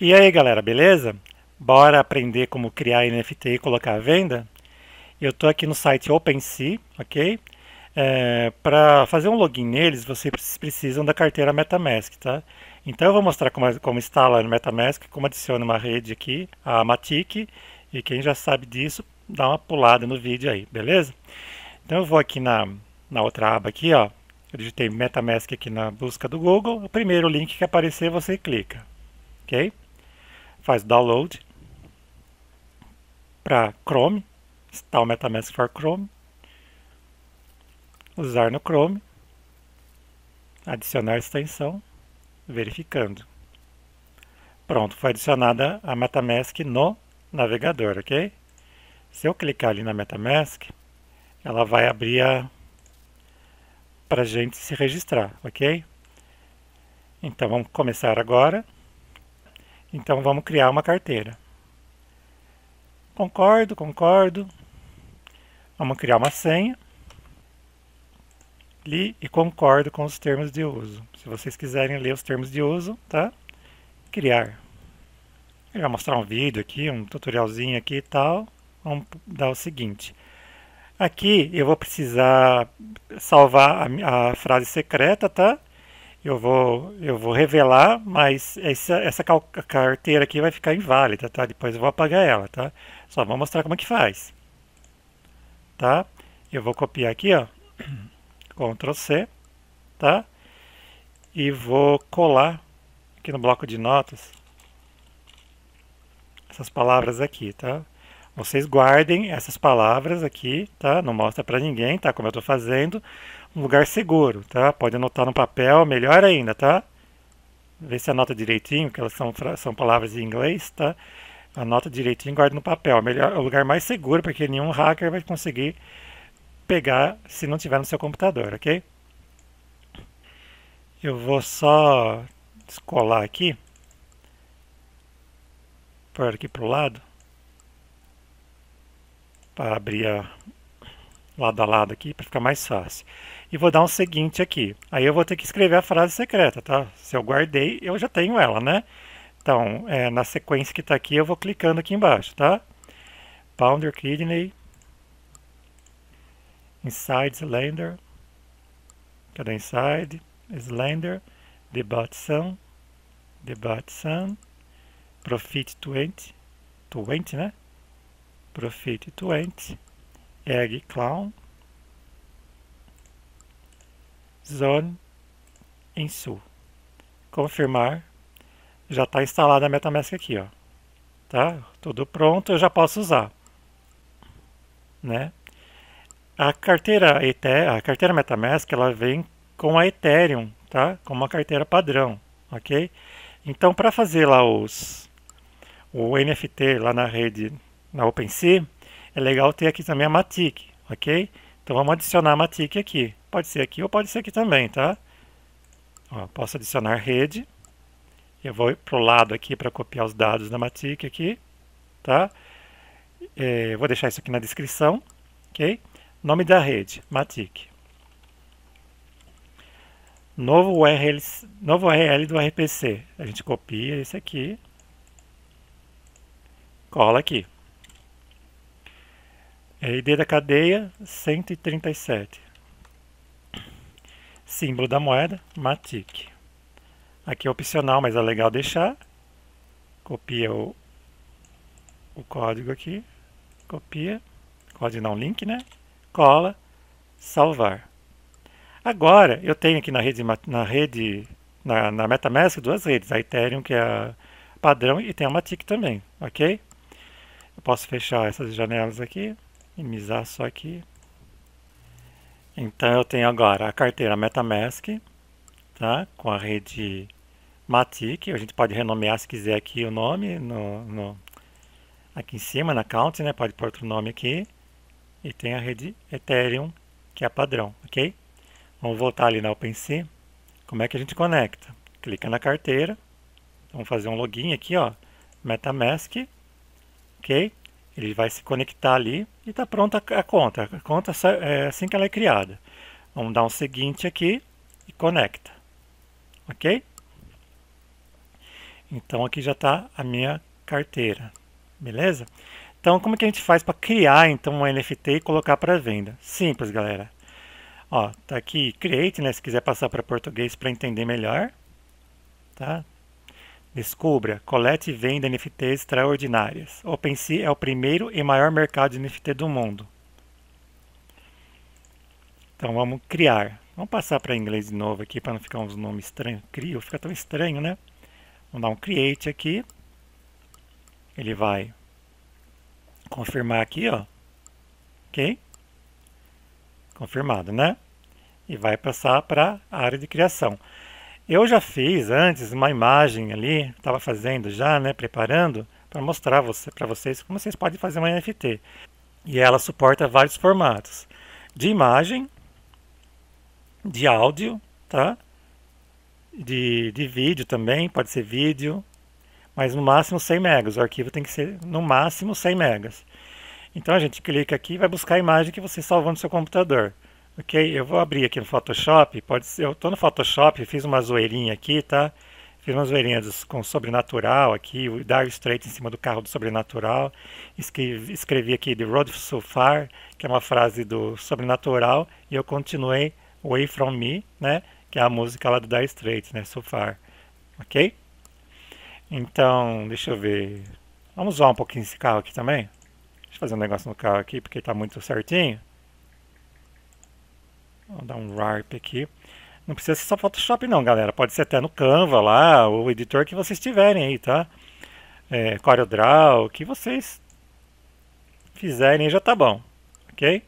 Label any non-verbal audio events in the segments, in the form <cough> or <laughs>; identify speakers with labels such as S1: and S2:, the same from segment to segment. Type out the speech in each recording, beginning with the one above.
S1: E aí galera, beleza? Bora aprender como criar NFT e colocar à venda? Eu estou aqui no site OpenSea, ok? É, Para fazer um login neles, vocês precisam da carteira MetaMask, tá? Então eu vou mostrar como, como instala no MetaMask, como adiciona uma rede aqui, a Matic, e quem já sabe disso, dá uma pulada no vídeo aí, beleza? Então eu vou aqui na, na outra aba aqui, ó, eu digitei MetaMask aqui na busca do Google, o primeiro link que aparecer você clica, ok? faz download para Chrome, instalar o MetaMask for Chrome, usar no Chrome, adicionar extensão, verificando. Pronto, foi adicionada a MetaMask no navegador, ok? Se eu clicar ali na MetaMask, ela vai abrir a... para gente se registrar, ok? Então vamos começar agora. Então vamos criar uma carteira. Concordo, concordo. Vamos criar uma senha. Li e concordo com os termos de uso. Se vocês quiserem ler os termos de uso, tá? Criar. Vou mostrar um vídeo aqui, um tutorialzinho aqui e tal. Vamos dar o seguinte. Aqui eu vou precisar salvar a, a frase secreta, tá? eu vou, eu vou revelar, mas essa, essa carteira aqui vai ficar inválida, tá? Depois eu vou apagar ela, tá? Só vou mostrar como é que faz. Tá? Eu vou copiar aqui, ó. <clears throat> Ctrl C, tá? E vou colar aqui no bloco de notas essas palavras aqui, tá? Vocês guardem essas palavras aqui, tá? Não mostra para ninguém, tá? Como eu estou fazendo um lugar seguro, tá? Pode anotar no papel, melhor ainda, tá? Vê se anota direitinho, porque elas são, são palavras em inglês, tá? Anota direitinho e guarda no papel. Melhor, é o lugar mais seguro, porque nenhum hacker vai conseguir pegar se não tiver no seu computador, ok? Eu vou só descolar aqui. Por aqui para o lado. Para abrir a, lado a lado aqui para ficar mais fácil. E vou dar um seguinte aqui. Aí eu vou ter que escrever a frase secreta, tá? Se eu guardei, eu já tenho ela, né? Então, é, na sequência que está aqui, eu vou clicando aqui embaixo, tá? Pounder Kidney Inside Slender Cadê Inside? Slender Debate Sun Debate Sun Profit 20 20, né? Profit 20 egg clown zone Sul. Confirmar. Já está instalada a MetaMask aqui, ó. Tá? Tudo pronto, eu já posso usar. Né? A carteira Ether, a carteira MetaMask, ela vem com a Ethereum, tá? Como uma carteira padrão, OK? Então, para fazer lá os o NFT lá na rede na OpenSea, é legal ter aqui também a Matic, ok? Então vamos adicionar a Matic aqui. Pode ser aqui ou pode ser aqui também, tá? Ó, posso adicionar rede. Eu vou para o lado aqui para copiar os dados da Matic aqui, tá? É, vou deixar isso aqui na descrição, ok? Nome da rede, Matic. Novo URL, novo URL do RPC. A gente copia esse aqui, cola aqui. É, ID da cadeia 137. Símbolo da moeda Matic. Aqui é opcional, mas é legal deixar. Copia o, o código aqui. Copia. Código não, link, né? Cola. Salvar. Agora, eu tenho aqui na rede, na rede na, na MetaMask duas redes, a Ethereum que é a padrão e tem a Matic também, ok? Eu posso fechar essas janelas aqui minimizar só aqui. Então eu tenho agora a carteira Metamask, tá? com a rede Matic, a gente pode renomear se quiser aqui o nome, no, no aqui em cima na count, né? pode pôr outro nome aqui, e tem a rede Ethereum, que é padrão, ok? Vamos voltar ali na OpenSea, como é que a gente conecta? Clica na carteira, vamos fazer um login aqui, ó, MetaMask, ok? Ele vai se conectar ali e está pronta a conta. A conta é assim que ela é criada. Vamos dar um seguinte aqui e conecta. Ok? Então aqui já está a minha carteira. Beleza? Então como é que a gente faz para criar então um NFT e colocar para venda? Simples, galera. Ó, tá aqui create, né? Se quiser passar para português para entender melhor, tá? Descubra, colete e venda NFTs extraordinárias. OpenSea é o primeiro e maior mercado de NFT do mundo. Então vamos criar. Vamos passar para inglês de novo aqui para não ficar uns nomes estranhos. Crio, fica tão estranho, né? Vamos dar um create aqui. Ele vai confirmar aqui, ó. OK? Confirmado, né? E vai passar para a área de criação. Eu já fiz antes uma imagem ali, estava fazendo já, né, preparando, para mostrar você, para vocês como vocês podem fazer uma NFT. E ela suporta vários formatos. De imagem, de áudio, tá? De, de vídeo também, pode ser vídeo, mas no máximo 100 megas. O arquivo tem que ser no máximo 100 megas. Então a gente clica aqui e vai buscar a imagem que você salvou no seu computador. Ok, eu vou abrir aqui no Photoshop. Pode ser, eu estou no Photoshop, fiz uma zoeirinha aqui, tá? Fiz umas zoeirinhas com sobrenatural aqui, o Dire Straight em cima do carro do sobrenatural. Escrevi, escrevi aqui The Road So Far, que é uma frase do sobrenatural, e eu continuei Away From Me, né? Que é a música lá do Dire Straits, né? So Far, ok? Então, deixa eu ver. Vamos zoar um pouquinho esse carro aqui também? Deixa eu fazer um negócio no carro aqui, porque está muito certinho. Vou dar um warp aqui. Não precisa ser só Photoshop não, galera. Pode ser até no Canva lá, o editor que vocês tiverem aí, tá? É, CorelDRAW, o que vocês fizerem já tá bom, ok?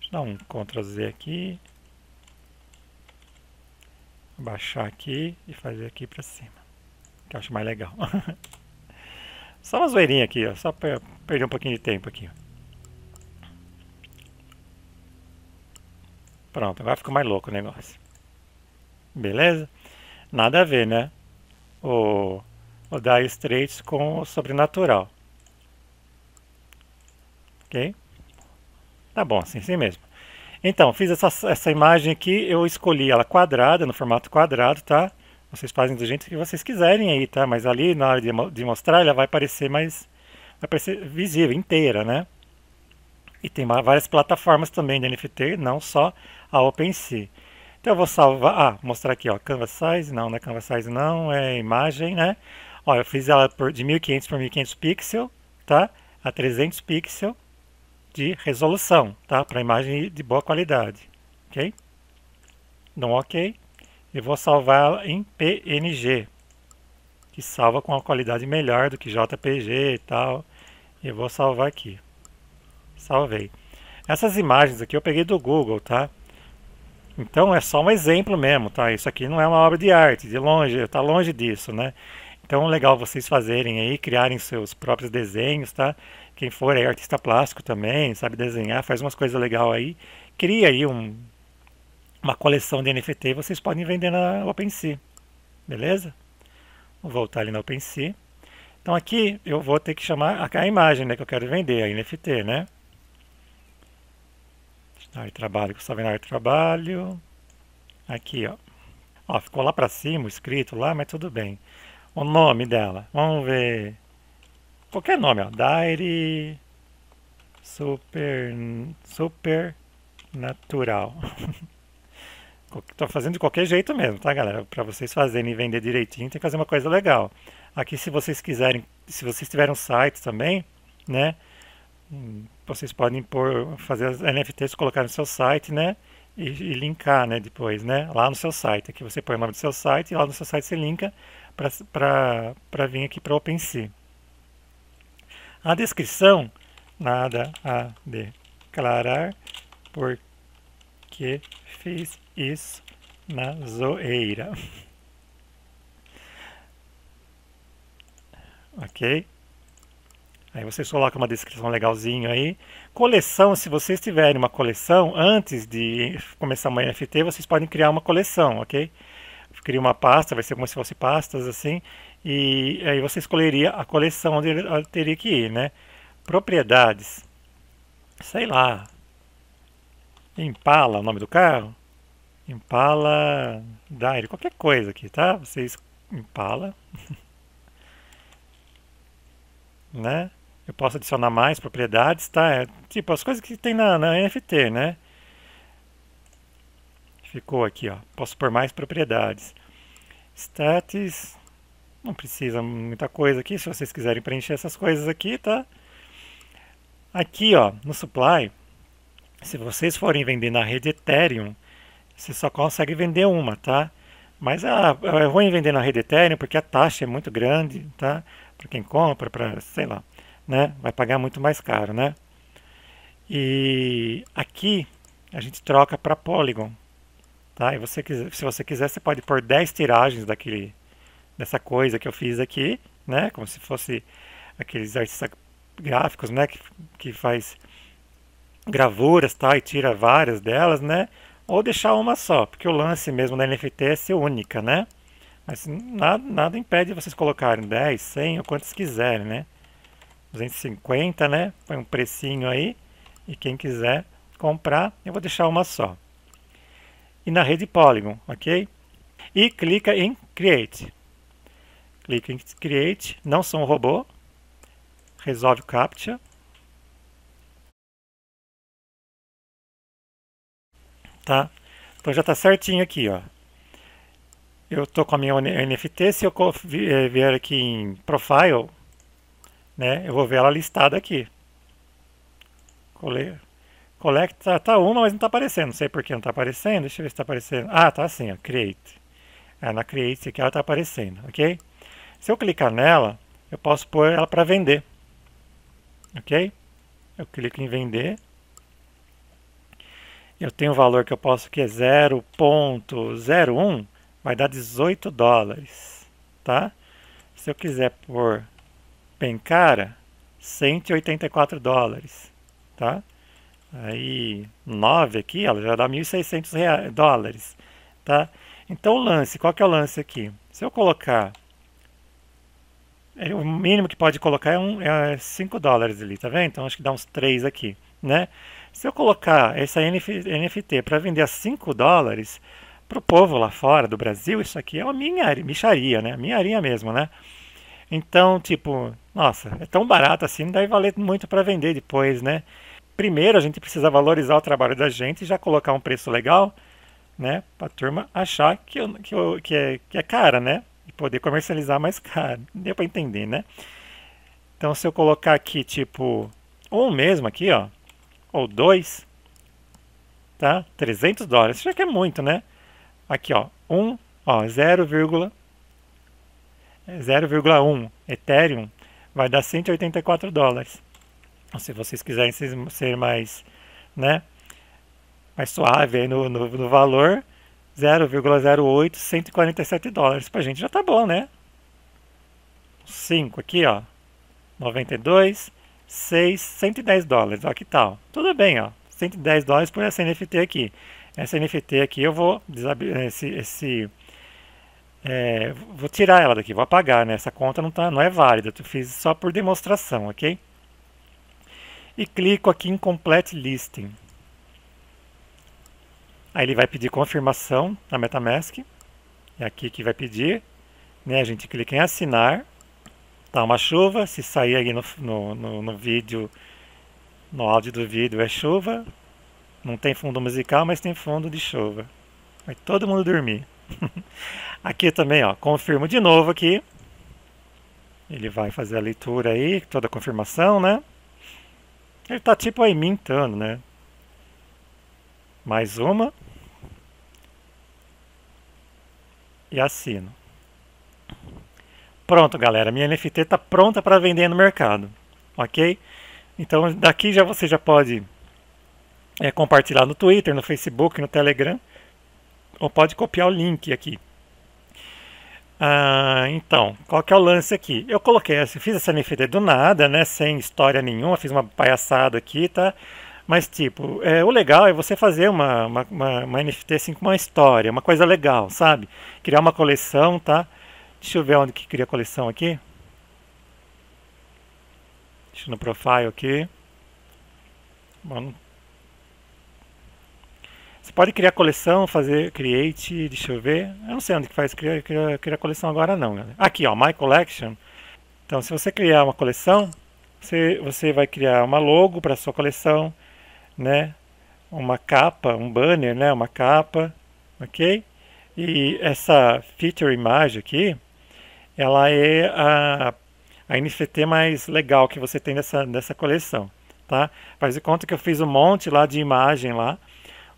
S1: Deixa eu dar um Ctrl Z aqui. baixar aqui e fazer aqui pra cima, que eu acho mais legal. <laughs> só uma zoeirinha aqui, ó, só pra perder um pouquinho de tempo aqui, ó. Pronto, agora ficou mais louco o negócio. Beleza? Nada a ver, né? O, o Dire Straits com o Sobrenatural. Ok? Tá bom, assim, assim mesmo. Então, fiz essa, essa imagem aqui, eu escolhi ela quadrada, no formato quadrado, tá? Vocês fazem do jeito que vocês quiserem aí, tá? Mas ali, na hora de, de mostrar, ela vai aparecer mais... Vai aparecer visível, inteira, né? E tem várias plataformas também de NFT, não só a OpenSea. Então eu vou salvar, ah, mostrar aqui, ó, Canvas Size, não, não é Canvas Size não, é imagem, né? Ó, eu fiz ela por, de 1500 por 1500 pixel, tá? A 300 pixel de resolução, tá? Para imagem de boa qualidade, ok? Dou um ok e vou salvar ela em PNG, que salva com uma qualidade melhor do que JPG e tal. Eu vou salvar aqui. Salvei. Essas imagens aqui eu peguei do Google, tá? Então é só um exemplo mesmo, tá? Isso aqui não é uma obra de arte, de longe, tá longe disso, né? Então legal vocês fazerem aí, criarem seus próprios desenhos, tá? Quem for aí artista plástico também, sabe desenhar, faz umas coisas legal aí, cria aí um, uma coleção de NFT e vocês podem vender na OpenSea, beleza? Vou voltar ali na OpenSea. Então aqui eu vou ter que chamar a imagem né, que eu quero vender, a NFT, né? Ar trabalho, está vendo trabalho. Aqui, ó. ó ficou lá para cima escrito lá, mas tudo bem. O nome dela, vamos ver. Qualquer nome, ó. Diary Super, super Natural. Estou <laughs> fazendo de qualquer jeito mesmo, tá, galera? Para vocês fazerem e vender direitinho, tem que fazer uma coisa legal. Aqui, se vocês quiserem, se vocês tiverem um site também, né? Hum, vocês podem pôr, fazer as NFTs, colocar no seu site, né? E, e, linkar, né? Depois, né? Lá no seu site. Aqui você põe o nome do seu site e lá no seu site você linka para vir aqui para o OpenSea. A descrição, nada a declarar, porque fiz isso na zoeira. <laughs> ok? Aí vocês colocam uma descrição legalzinha aí. Coleção, se vocês tiverem uma coleção, antes de começar uma NFT, vocês podem criar uma coleção, ok? Cria uma pasta, vai ser como se fosse pastas assim, e aí você escolheria a coleção onde teria que ir, né? Propriedades. Sei lá. Impala, o nome do carro? Impala Dire, qualquer coisa aqui, tá? Vocês Impala. <laughs> né? Eu posso adicionar mais propriedades, tá? É, tipo, as coisas que tem na, na NFT, né? Ficou aqui, ó. Posso pôr mais propriedades. Status. Não precisa muita coisa aqui, se vocês quiserem preencher essas coisas aqui, tá? Aqui, ó, no supply, se vocês forem vender na rede Ethereum, você só consegue vender uma, tá? Mas ah, é ruim vender na rede Ethereum porque a taxa é muito grande, tá? Para quem compra, para sei lá né? Vai pagar muito mais caro, né? E aqui a gente troca para Polygon, tá? E você quiser, se você quiser, você pode pôr 10 tiragens daquele dessa coisa que eu fiz aqui, né? Como se fosse aqueles artistas gráficos, né? Que, que faz gravuras, tá? E tira várias delas, né? Ou deixar uma só, porque o lance mesmo da NFT é ser única, né? Mas nada, nada impede vocês colocarem 10, 100 ou quantos quiserem, né? 250, né? Foi um precinho aí. E quem quiser comprar, eu vou deixar uma só. E na rede Polygon, ok? E clica em Create. Clica em Create, não sou um robô. Resolve o CAPTCHA. Tá? Então já está certinho aqui, ó. Eu estou com a minha NFT, se eu eh, vier aqui em Profile, né? Eu vou ver ela listada aqui. Cole... Collect, tá, tá uma, mas não está aparecendo. Não sei por que não está aparecendo. Deixa eu ver se está aparecendo. Ah, tá sim, ó, Create. É, na Create aqui ela está aparecendo, ok? Se eu clicar nela, eu posso pôr ela para vender. Ok? Eu clico em vender. Eu tenho um valor que eu posso que é 0.01, vai dar 18 dólares, tá? Se eu quiser pôr bem cara, 184 dólares, tá? Aí, 9 aqui, ela já dá 1.600 dólares, tá? Então, o lance, qual que é o lance aqui? Se eu colocar, é, o mínimo que pode colocar é, um, é 5 dólares ali, tá vendo? Então, acho que dá uns 3 aqui, né? Se eu colocar essa NFT para vender a 5 dólares para o povo lá fora do Brasil, isso aqui é uma minharia, micharia, né? Minharia mesmo, né? Então, tipo, nossa, é tão barato assim, não deve valer muito para vender depois, né? Primeiro, a gente precisa valorizar o trabalho da gente e já colocar um preço legal, né? Para a turma achar que, eu, que, eu, que, é, que é cara, né? E poder comercializar mais caro. Deu para entender, né? Então, se eu colocar aqui, tipo, um mesmo aqui, ó, ou dois, tá? 300 dólares, já que é muito, né? Aqui, ó, um, ó, 0,1 Ethereum vai dar 184 dólares. Se vocês quiserem ser mais, né, mais suave no, no, no valor, 0,08, 147 dólares. Pra gente já tá bom, né? 5 aqui, ó. 92, 6, 110 dólares. Ó, que tal? Tudo bem, ó. 110 dólares por essa NFT aqui. Essa NFT aqui eu vou... Esse, esse é, vou tirar ela daqui, vou apagar, né? Essa conta não, tá, não é válida, eu fiz só por demonstração, ok? E clico aqui em Complete Listing. Aí ele vai pedir confirmação na Metamask. É aqui que vai pedir. Né? A gente clica em assinar. Tá uma chuva. Se sair aqui no, no, no, no vídeo, no áudio do vídeo é chuva. Não tem fundo musical, mas tem fundo de chuva. Vai todo mundo dormir. <laughs> aqui também, ó, confirmo de novo aqui. Ele vai fazer a leitura aí, toda a confirmação, né? Ele tá tipo aí mintando, né? Mais uma. E assino. Pronto, galera, minha NFT está pronta para vender no mercado, ok? Então daqui já você já pode é, compartilhar no Twitter, no Facebook, no Telegram ou pode copiar o link aqui. Ah, então, qual que é o lance aqui? Eu coloquei, eu fiz essa NFT do nada, né? Sem história nenhuma, fiz uma palhaçada aqui, tá? Mas, tipo, é, o legal é você fazer uma, uma, uma, uma NFT assim, com uma história, uma coisa legal, sabe? Criar uma coleção, tá? Deixa eu ver onde que cria a coleção aqui. Deixa no profile aqui. Bom, você pode criar coleção, fazer create, deixa eu ver. Eu não sei onde que faz criar, criar, criar coleção agora não. Né? Aqui, ó, My Collection. Então, se você criar uma coleção, você, você vai criar uma logo para sua coleção, né? Uma capa, um banner, né? Uma capa, ok? E essa feature image aqui, ela é a, a NFT mais legal que você tem nessa dessa coleção, tá? Faz de conta que eu fiz um monte lá de imagem lá,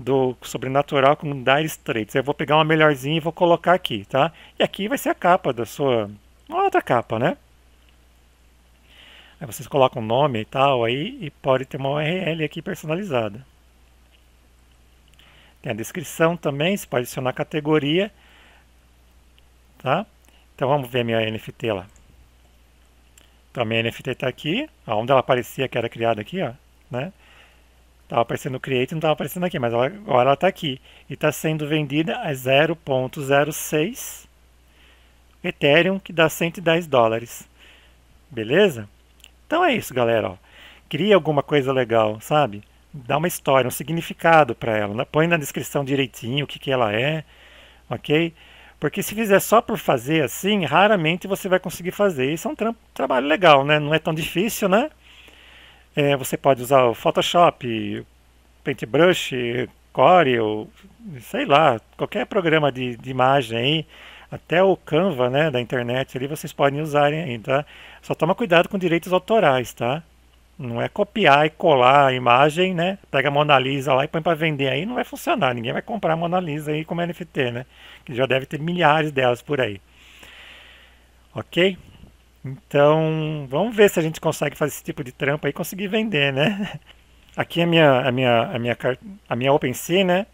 S1: do sobrenatural com Dire Straits. Eu vou pegar uma melhorzinha e vou colocar aqui, tá? E aqui vai ser a capa da sua uma outra capa, né? Aí vocês colocam o nome e tal aí e pode ter uma URL aqui personalizada. Tem a descrição também, você pode adicionar categoria, tá? Então vamos ver a minha NFT lá. Então a minha NFT está aqui, ó, onde ela aparecia que era criada aqui, ó, né? Estava aparecendo o Create, não estava aparecendo aqui, mas agora ela está aqui. E está sendo vendida a 0.06 Ethereum, que dá 110 dólares. Beleza? Então é isso, galera. Ó. Cria alguma coisa legal, sabe? Dá uma história, um significado para ela. Né? Põe na descrição direitinho o que, que ela é, ok? Porque se fizer só por fazer assim, raramente você vai conseguir fazer. Isso é um tra trabalho legal, né? Não é tão difícil, né? É, você pode usar o Photoshop, Paintbrush, Corel, sei lá, qualquer programa de, de imagem aí, até o Canva, né, da internet ali, vocês podem usar ainda. Tá? Só toma cuidado com direitos autorais, tá? Não é copiar e colar a imagem, né? Pega a Mona Lisa lá e põe para vender aí, não vai funcionar. Ninguém vai comprar a Mona Lisa aí como NFT, né? Que já deve ter milhares delas por aí. OK? Então, vamos ver se a gente consegue fazer esse tipo de trampa e conseguir vender, né? Aqui é a minha a minha a minha a minha OpenSea, né?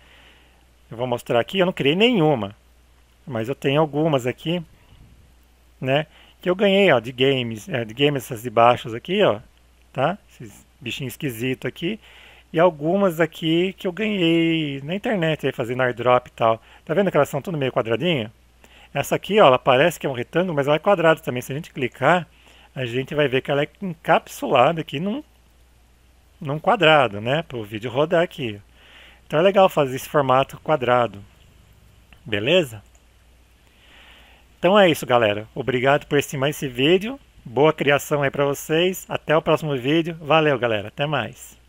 S1: Eu vou mostrar aqui, eu não criei nenhuma, mas eu tenho algumas aqui, né? Que eu ganhei, ó, de games, é, de games essas de baixos aqui, ó, tá? Esses bichinhos esquisitos aqui e algumas aqui que eu ganhei na internet aí fazendo airdrop e tal. Tá vendo que elas são tudo meio quadradinho? Essa aqui, ó, ela parece que é um retângulo, mas ela é quadrada também. Se a gente clicar, a gente vai ver que ela é encapsulada aqui num, num quadrado, né? Para o vídeo rodar aqui. Então é legal fazer esse formato quadrado. Beleza? Então é isso, galera. Obrigado por estimar esse vídeo. Boa criação aí para vocês. Até o próximo vídeo. Valeu, galera. Até mais.